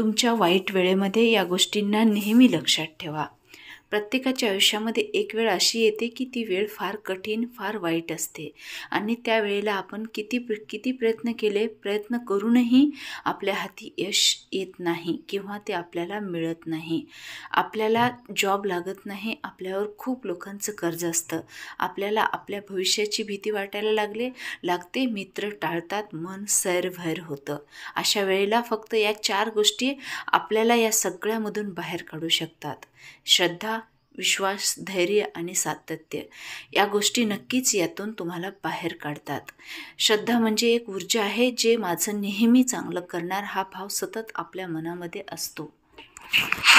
तुमच्या वाईट वेळेमध्ये या गोष्टींना नेहमी लक्षात ठेवा प्रत्येकाच्या आयुष्यामध्ये एक वेळ अशी येते की ती वेळ फार कठीण फार वाईट असते आणि त्यावेळेला आपण किती किती प्रयत्न केले प्रयत्न करूनही आपल्या हाती यश येत नाही किंवा ते आपल्याला मिळत नाही आपल्याला जॉब लागत नाही आपल्यावर खूप लोकांचं कर्ज असतं आपल्याला आपल्या भविष्याची भीती वाटायला लागले लागते मित्र टाळतात मन सैरभैर होतं अशा वेळेला फक्त या चार गोष्टी आपल्याला या सगळ्यामधून बाहेर काढू शकतात श्रद्धा विश्वास धैर्य आणि सातत्य या गोष्टी नक्कीच यातून तुम्हाला बाहेर काढतात श्रद्धा म्हणजे एक ऊर्जा आहे जे माझं नेहमी चांगलं करणार हा भाव सतत आपल्या मनामध्ये असतो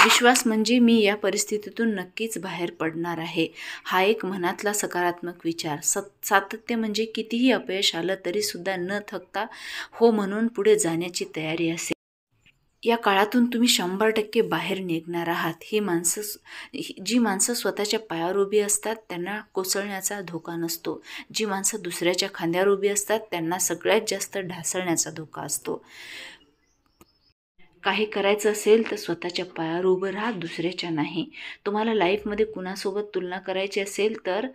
विश्वास म्हणजे मी या परिस्थितीतून नक्कीच बाहेर पडणार आहे हा एक मनातला सकारात्मक विचार सत सातत्य म्हणजे कितीही अपयश आलं तरीसुद्धा न थकता हो म्हणून पुढे जाण्याची तयारी असेल या काळातून तुम्ही शंभर टक्के बाहेर निघणार आहात ही माणसं जी माणसं स्वतःच्या पायावर उभी असतात त्यांना कोसळण्याचा धोका नसतो जी माणसं दुसऱ्याच्या खांद्यावर उभी असतात त्यांना सगळ्यात जास्त ढासळण्याचा धोका असतो काही करायचं असेल तर स्वतःच्या पायावर उभं राहा दुसऱ्याच्या नाही तुम्हाला लाईफमध्ये कुणासोबत तुलना करायची असेल तर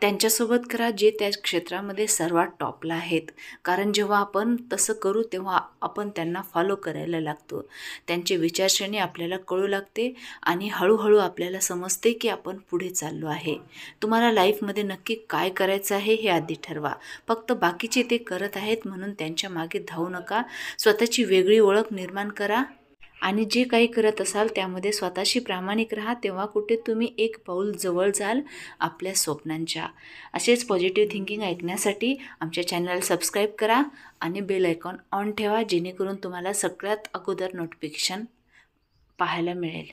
त्यांच्यासोबत करा जे त्या क्षेत्रामध्ये सर्वात टॉपला आहेत कारण जेव्हा आपण तसं करू तेव्हा आपण त्यांना फॉलो करायला लागतो त्यांचे विचारश्रेणी आपल्याला कळू लागते आणि हळूहळू आपल्याला समजते की आपण पुढे चाललो आहे तुम्हाला लाईफमध्ये नक्की काय करायचं आहे हे आधी ठरवा फक्त बाकीचे ते करत आहेत म्हणून त्यांच्या मागे धावू नका स्वतःची वेगळी ओळख निर्माण करा आणि जे काही करत असाल त्यामध्ये स्वतःशी प्रामाणिक राहा तेव्हा कुठे तुम्ही एक पाऊल जवळ जाल आपल्या स्वप्नांच्या असेच पॉझिटिव्ह थिंकिंग ऐकण्यासाठी आमच्या चॅनलला सबस्क्राईब करा आणि बेल आयकॉन ऑन ठेवा जेणेकरून तुम्हाला सगळ्यात अगोदर नोटिफिकेशन पाहायला मिळेल